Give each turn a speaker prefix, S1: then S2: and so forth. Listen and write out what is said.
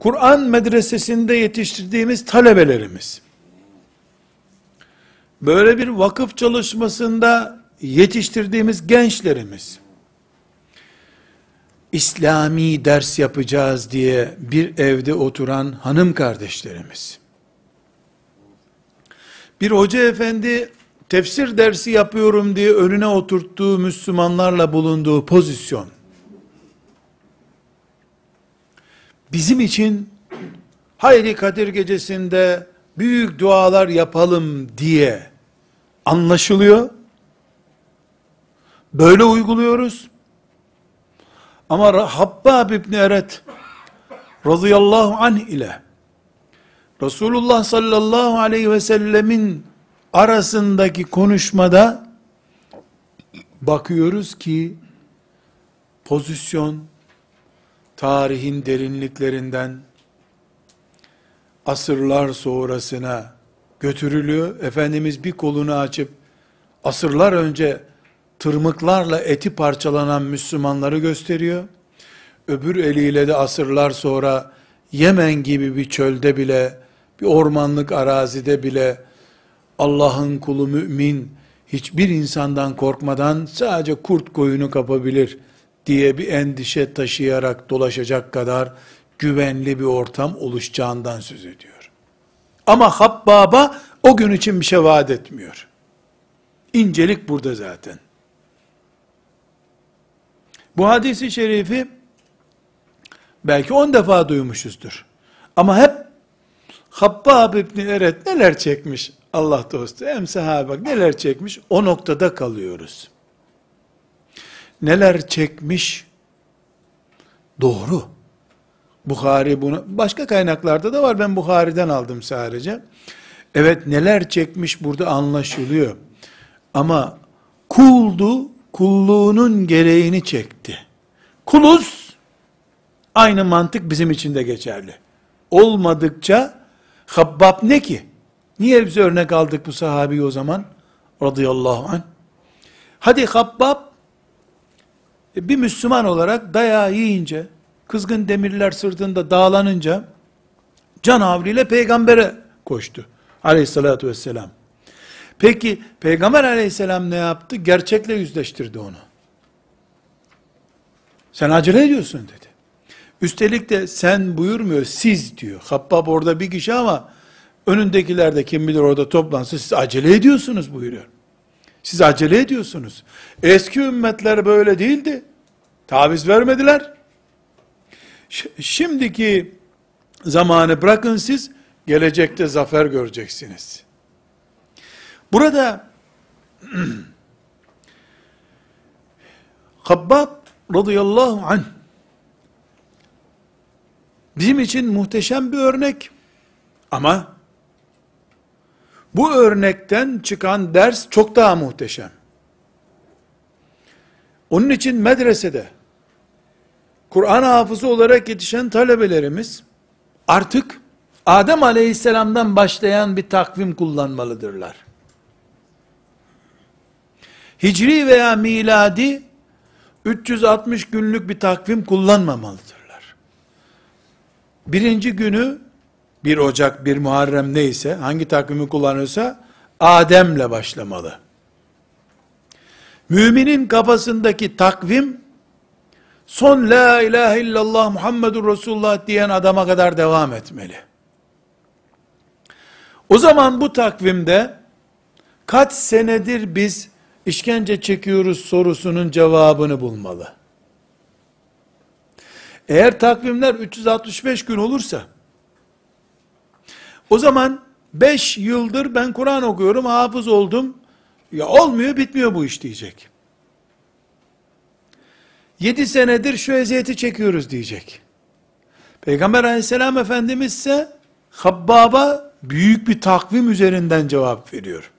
S1: Kur'an medresesinde yetiştirdiğimiz talebelerimiz, böyle bir vakıf çalışmasında yetiştirdiğimiz gençlerimiz, İslami ders yapacağız diye bir evde oturan hanım kardeşlerimiz, bir hoca efendi tefsir dersi yapıyorum diye önüne oturttuğu Müslümanlarla bulunduğu pozisyon, bizim için Hayri Kadir gecesinde büyük dualar yapalım diye anlaşılıyor. Böyle uyguluyoruz. Ama Habbab İbni Eret radıyallahu anh ile Resulullah sallallahu aleyhi ve sellemin arasındaki konuşmada bakıyoruz ki pozisyon tarihin derinliklerinden asırlar sonrasına götürülüyor. Efendimiz bir kolunu açıp asırlar önce tırmıklarla eti parçalanan Müslümanları gösteriyor. Öbür eliyle de asırlar sonra Yemen gibi bir çölde bile, bir ormanlık arazide bile Allah'ın kulu mümin hiçbir insandan korkmadan sadece kurt koyunu kapabilir.'' diye bir endişe taşıyarak dolaşacak kadar güvenli bir ortam oluşacağından söz ediyor. Ama Habbaba o gün için bir şey vaat etmiyor. İncelik burada zaten. Bu hadisi şerifi belki on defa duymuşuzdur. Ama hep Habbab İbni Eret neler çekmiş Allah dostu, hem sahabe bak neler çekmiş o noktada kalıyoruz.'' neler çekmiş? Doğru. Bukhari bunu, başka kaynaklarda da var, ben Bukhari'den aldım sadece. Evet neler çekmiş burada anlaşılıyor. Ama kuldu, kulluğunun gereğini çekti. Kuluz, aynı mantık bizim için de geçerli. Olmadıkça, Habbab ne ki? Niye biz örnek aldık bu sahabeyi o zaman? Radıyallahu anh. Hadi Habbab e, bir Müslüman olarak dayağı yiyince, kızgın demirler sırtında dağlanınca, can peygambere koştu. Aleyhissalatü vesselam. Peki peygamber aleyhisselam ne yaptı? Gerçekle yüzleştirdi onu. Sen acele ediyorsun dedi. Üstelik de sen buyurmuyor, siz diyor. Habbab orada bir kişi ama önündekiler de kim bilir orada toplansa siz acele ediyorsunuz buyuruyor. Siz acele ediyorsunuz. Eski ümmetler böyle değildi. Taviz vermediler. Şimdiki zamanı bırakın siz, gelecekte zafer göreceksiniz. Burada Habbab radıyallahu anh bizim için muhteşem bir örnek ama bu örnekten çıkan ders çok daha muhteşem. Onun için medresede Kur'an hafızı olarak yetişen talebelerimiz artık Adem aleyhisselamdan başlayan bir takvim kullanmalıdırlar. Hicri veya miladi 360 günlük bir takvim kullanmamalıdırlar. Birinci günü 1 Ocak, 1 Muharrem neyse, hangi takvimi kullanıyorsa, Adem'le başlamalı. Müminin kafasındaki takvim, son La ilahe illallah Muhammedur Resulullah diyen adama kadar devam etmeli. O zaman bu takvimde, kaç senedir biz işkence çekiyoruz sorusunun cevabını bulmalı. Eğer takvimler 365 gün olursa, o zaman 5 yıldır ben Kur'an okuyorum, hafız oldum. Ya olmuyor, bitmiyor bu iş diyecek. 7 senedir şu eziyeti çekiyoruz diyecek. Peygamber aleyhisselam efendimiz ise Habbaba büyük bir takvim üzerinden cevap veriyor.